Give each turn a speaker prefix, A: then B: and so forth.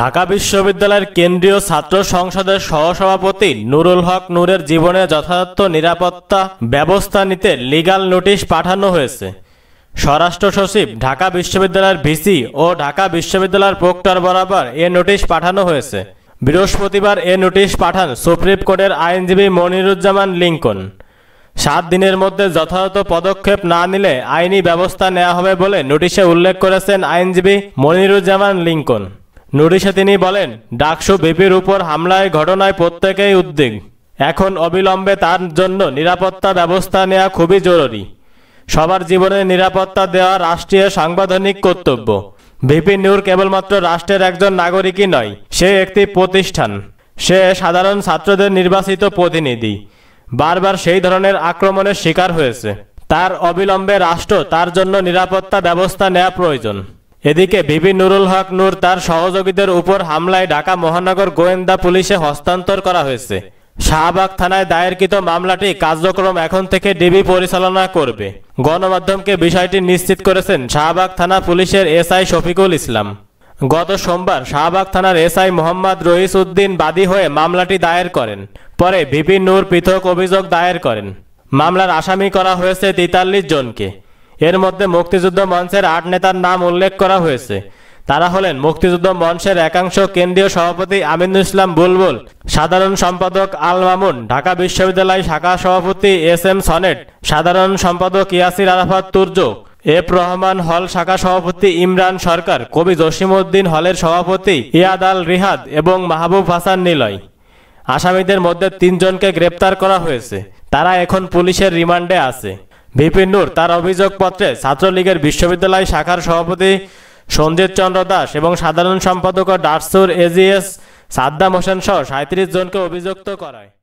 A: ঢাকা বিশ্ববিদ্যালয়ের কেন্দ্রীয় ছাত্র সংসদের সহসভাপতি নুরুল হক নূরের জীবনে যথাযথ নিরাপত্তা ব্যবস্থা নিতে লিগাল নোটিশ পাঠানো হয়েছে স্বরাষ্ট্র সচিব ঢাকা বিশ্ববিদ্যালয়ের ভিসি ও ঢাকা বিশ্ববিদ্যালয়ের প্রক্টর বরাবর এ নোটিশ পাঠানো হয়েছে বৃহস্পতিবার এ নোটিশ পাঠান সুপ্রিম কোর্টের আইনজীবী মনিরুজ্জামান লিঙ্কন সাত দিনের মধ্যে যথাযথ পদক্ষেপ না নিলে আইনি ব্যবস্থা নেওয়া হবে বলে নোটিশে উল্লেখ করেছেন আইনজীবী মনিরুজ্জামান লিঙ্কন নুরিশা তিনি বলেন ডাকসু বিপির উপর হামলায় ঘটনায় প্রত্যেকেই উদ্বেগ এখন অবিলম্বে তার জন্য নিরাপত্তা ব্যবস্থা নেওয়া খুবই জরুরি সবার জীবনে নিরাপত্তা দেওয়া রাষ্ট্রীয় সাংবিধানিক কর্তব্য ভিপি নূর কেবলমাত্র রাষ্ট্রের একজন নাগরিকই নয় সে একটি প্রতিষ্ঠান সে সাধারণ ছাত্রদের নির্বাচিত প্রতিনিধি বারবার সেই ধরনের আক্রমণের শিকার হয়েছে তার অবিলম্বে রাষ্ট্র তার জন্য নিরাপত্তা ব্যবস্থা নেওয়া প্রয়োজন এদিকে বিবি নুরুল হক নূর তার সহযোগীদের উপর হামলায় ঢাকা মহানগর গোয়েন্দা পুলিশে হস্তান্তর করা হয়েছে শাহবাগ থানায় দায়েরকৃত মামলাটি কার্যক্রম এখন থেকে ডিবি পরিচালনা করবে গণমাধ্যমকে বিষয়টি নিশ্চিত করেছেন শাহবাগ থানা পুলিশের এসআই শফিকুল ইসলাম গত সোমবার শাহবাগ থানার এসআই মোহাম্মদ রহিস উদ্দিন বাদী হয়ে মামলাটি দায়ের করেন পরে ভিপি নূর পৃথক অভিযোগ দায়ের করেন মামলার আসামি করা হয়েছে তেতাল্লিশ জনকে এর মধ্যে মুক্তিযুদ্ধ মঞ্চের আট নেতার নাম উল্লেখ করা হয়েছে তারা হলেন মুক্তিযুদ্ধ মঞ্চের একাংশ কেন্দ্রীয় সভাপতি আমিনুল ইসলাম বুলবুল সাধারণ সম্পাদক আল মামুন ঢাকা বিশ্ববিদ্যালয় শাখা সভাপতি এস এম সনেট সাধারণ সম্পাদক ইয়াসির আরাফাত তুর্য এফ রহমান হল শাখা সভাপতি ইমরান সরকার কবি জসিমউদ্দিন হলের সভাপতি ইয়াদ আল রিহাদ এবং মাহবুব হাসান নিলয় আসামিদের মধ্যে তিনজনকে গ্রেপ্তার করা হয়েছে তারা এখন পুলিশের রিমান্ডে আছে ভিপি নূর তার অভিযোগপত্রে ছাত্রলীগের বিশ্ববিদ্যালয় শাখার সভাপতি সঞ্জিত চন্দ্র দাস এবং সাধারণ সম্পাদক ও এজিএস সাদ্দাম হোসেন সহ সাঁত্রিশ জনকে অভিযুক্ত করায়